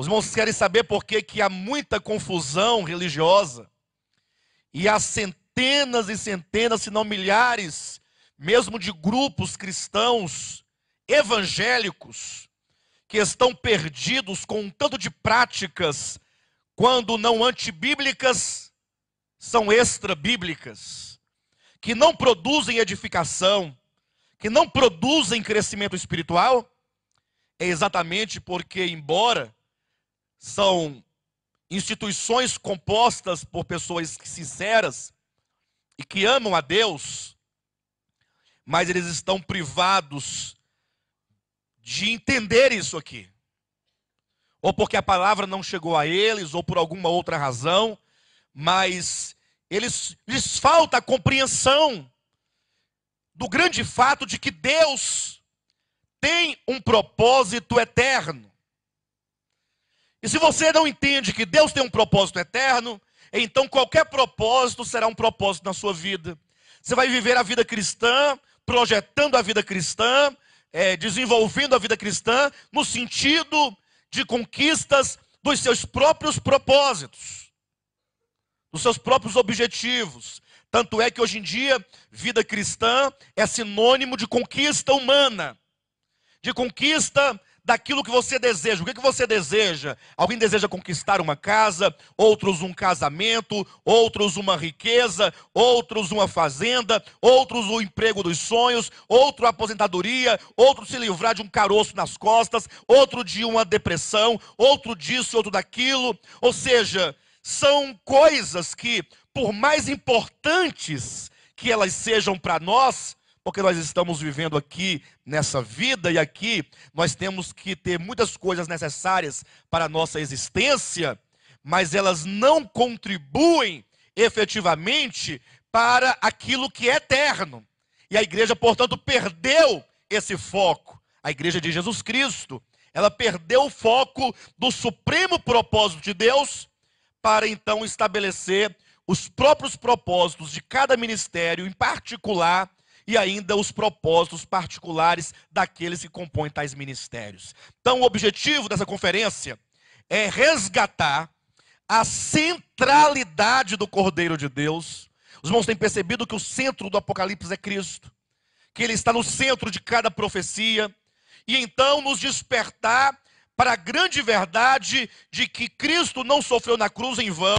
Os irmãos querem saber por que, que há muita confusão religiosa e há centenas e centenas, se não milhares, mesmo de grupos cristãos evangélicos que estão perdidos com um tanto de práticas, quando não antibíblicas, são extra-bíblicas que não produzem edificação, que não produzem crescimento espiritual, é exatamente porque, embora são instituições compostas por pessoas sinceras e que amam a Deus, mas eles estão privados de entender isso aqui. Ou porque a palavra não chegou a eles, ou por alguma outra razão, mas eles lhes falta a compreensão do grande fato de que Deus tem um propósito eterno. E se você não entende que Deus tem um propósito eterno, então qualquer propósito será um propósito na sua vida. Você vai viver a vida cristã, projetando a vida cristã, é, desenvolvendo a vida cristã, no sentido de conquistas dos seus próprios propósitos, dos seus próprios objetivos. Tanto é que hoje em dia, vida cristã é sinônimo de conquista humana, de conquista daquilo que você deseja. O que, que você deseja? Alguém deseja conquistar uma casa, outros um casamento, outros uma riqueza, outros uma fazenda, outros o emprego dos sonhos, outro a aposentadoria, outro se livrar de um caroço nas costas, outro de uma depressão, outro disso, outro daquilo. Ou seja, são coisas que, por mais importantes que elas sejam para nós, porque nós estamos vivendo aqui nessa vida e aqui nós temos que ter muitas coisas necessárias para a nossa existência, mas elas não contribuem efetivamente para aquilo que é eterno. E a igreja, portanto, perdeu esse foco. A igreja de Jesus Cristo, ela perdeu o foco do supremo propósito de Deus para então estabelecer os próprios propósitos de cada ministério, em particular e ainda os propósitos particulares daqueles que compõem tais ministérios. Então, o objetivo dessa conferência é resgatar a centralidade do Cordeiro de Deus. Os irmãos têm percebido que o centro do Apocalipse é Cristo, que ele está no centro de cada profecia, e então nos despertar para a grande verdade de que Cristo não sofreu na cruz em vão